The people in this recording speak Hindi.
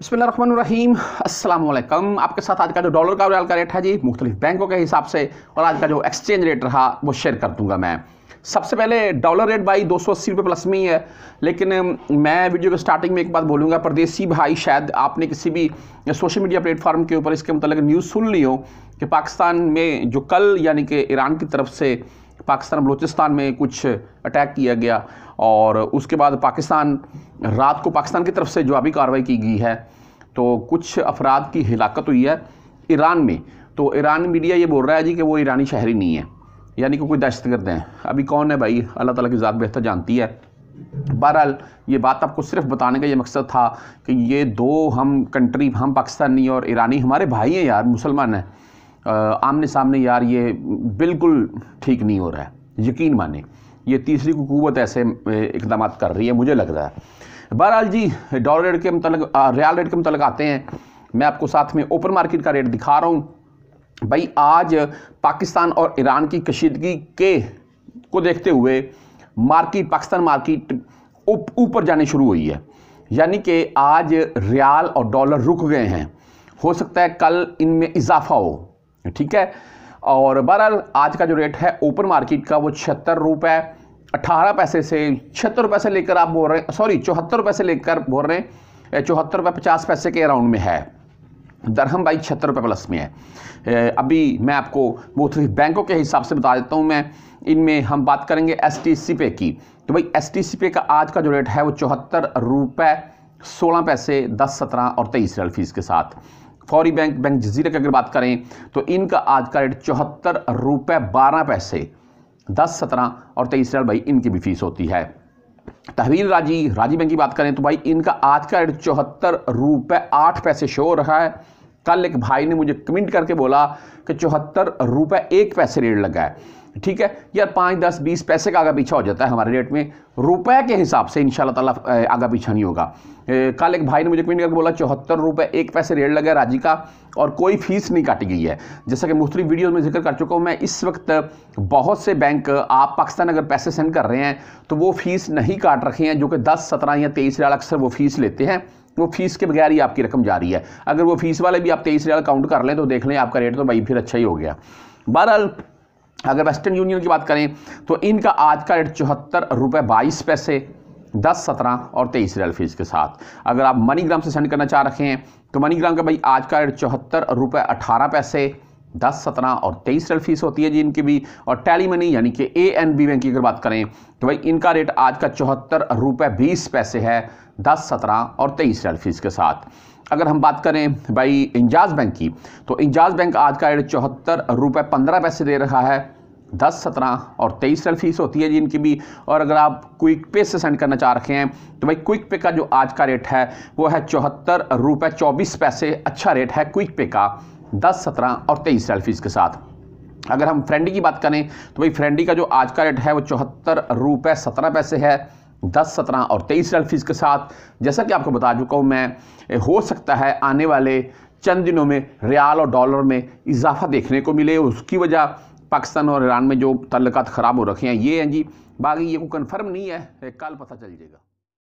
बसमीम अल्लाम आपके साथ आज का जो डॉलर का रियाल का रेट है जी मुख्तलिफ बैंकों के हिसाब से और आज का जो एक्सचेंज रेट रहा वो शेयर कर दूंगा मैं सबसे पहले डॉलर रेट भाई दो सौ अस्सी रुपये प्लस में ही है लेकिन मैं वीडियो के स्टार्टिंग में एक बात बोलूँगा परदेसी भाई शायद आपने किसी भी सोशल मीडिया प्लेटफॉर्म के ऊपर इसके मतलब न्यूज़ सुन ली हो कि पाकिस्तान में जो कल यानी कि ईरान की तरफ से पाकिस्तान बलूचिस्तान में कुछ अटैक किया गया और उसके बाद पाकिस्तान रात को पाकिस्तान की तरफ से जवाबी कार्रवाई की गई है तो कुछ अफराद की हिलाकत हुई है ईरान में तो ईरान मीडिया ये बोल रहा है जी कि वो ईरानी शहरी नहीं है यानी कि कोई दहशत गर्द हैं अभी कौन है भाई अल्लाह ताला की ज़ात बेहतर जानती है बहरहाल ये बात आपको सिर्फ बताने का ये मकसद था कि ये दो हम कंट्री हम पाकिस्तानी और ईरानी हमारे भाई हैं यार मुसलमान हैं आमने सामने यार ये बिल्कुल ठीक नहीं हो रहा है यकीन माने ये तीसरी हुकूमत ऐसे इकदाम कर रही है मुझे लग रहा है बहरहाल जी डॉलर रेट के मतलब रियाल रेट के मतलब आते हैं मैं आपको साथ में ओपन मार्केट का रेट दिखा रहा हूँ भाई आज पाकिस्तान और ईरान की कशीदगी के को देखते हुए मार्केट पाकिस्तान मार्केट ऊपर उप, जाने शुरू हुई है यानी कि आज रियाल और डॉलर रुक गए हैं हो सकता है कल इनमें इजाफा हो ठीक है और बहरहाल आज का जो रेट है ओपन मार्केट का वो छिहत्तर रुपये अट्ठारह पैसे से छिहत्तर रुपये से लेकर आप बोल रहे हैं सॉरी चौहत्तर रुपये से लेकर बोल रहे हैं चौहत्तर रुपये पचास पैसे के अराउंड में है दरहम भाई छिहत्तर रुपये प्लस में है अभी मैं आपको मुख्तलिफ बैंकों के हिसाब से बता देता हूँ मैं इनमें हम बात करेंगे एस टी सी पे की तो भाई एस टी सी पे का आज का जो रेट है वो चौहत्तर रुपये सोलह पैसे दस सत्रह और तेईस रेल फीस के साथ फौरी बैंक बैंक जजीरा की अगर बात करें तो इनका आज का रेट चौहत्तर रुपये बारह पैसे दस सत्रह और तेईस रियाल भाई इनकी भी फीस होती है तहवील राजी राजी बैंक की बात करें तो भाई इनका आज का रेट चौहत्तर रुपये आठ पैसे शो हो रहा है कल एक भाई ने मुझे कमेंट करके बोला कि चौहत्तर रुपये एक पैसे रेट लगा है ठीक है यार पाँच दस बीस पैसे का आगा पीछा हो जाता है हमारे रेट में रुपए के हिसाब से इन ताला आगा पीछा नहीं होगा कल एक भाई ने मुझे कमेंट करके बोला चौहत्तर रुपये एक पैसे रेट लगा राजी का और कोई फीस नहीं काटी गई है जैसा कि मुख्तलि वीडियो में जिक्र कर चुका हूँ मैं इस वक्त बहुत से बैंक आप पाकिस्तान अगर पैसे सेंड कर रहे हैं तो वो फीस नहीं काट रखे हैं जो कि दस सत्रह या तेईस रियाल अक्सर वो फीस लेते हैं वो फीस के बगैर ही आपकी रकम जा रही है अगर वो फीस वाले भी आप तेईस रियाल काउंट कर लें तो देख लें आपका रेट तो भाई फिर अच्छा ही हो गया बहरहाल अगर वेस्टर्न यूनियन की बात करें तो इनका आज का रेट चौहत्तर रुपये बाईस पैसे दस सत्रह और तेईस रियल फीस के साथ अगर आप मनीग्राम से सेंड करना चाह रखे हैं तो मनीग्राम का भाई आज का रेट चौहत्तर रुपये अठारह पैसे दस सत्रह और तेईस रेल फीस होती है जी इनकी भी और टैली मनी यानी कि ए एन बी बैंक की अगर बात करें तो भाई इनका रेट आज का चौहत्तर रुपये बीस पैसे है दस सत्रह और तेईस रेल फीस के साथ अगर हम बात करें भाई इंजाज बैंक की तो इंजाज बैंक आज का रेट चौहत्तर रुपये पंद्रह पैसे दे रहा है दस सत्रह और तेईस सेल फीस होती है जी इनकी भी और अगर आप क्विक पे से सेंड करना चाह रखे हैं तो भाई क्विक पे का जो आज का रेट है वो है चौहत्तर रुपये चौबीस पैसे अच्छा रेट है क्विक पे का दस सत्रह और तेईस सेल फीस के साथ अगर हम फ्रेंडी की बात करें तो भाई फ्रेंडी का जो आज का रेट है वो चौहत्तर रुपये सत्रह पैसे है दस सत्रह और तेईस रियल फीस के साथ जैसा कि आपको बता चुका हूँ मैं हो सकता है आने वाले चंद दिनों में रियाल और डॉलर में इजाफा देखने को मिले उसकी वजह पाकिस्तान और ईरान में जो तल्लत ख़राब हो रखे हैं ये हैं जी बाकी ये को कन्फर्म नहीं है कल पता चल जाएगा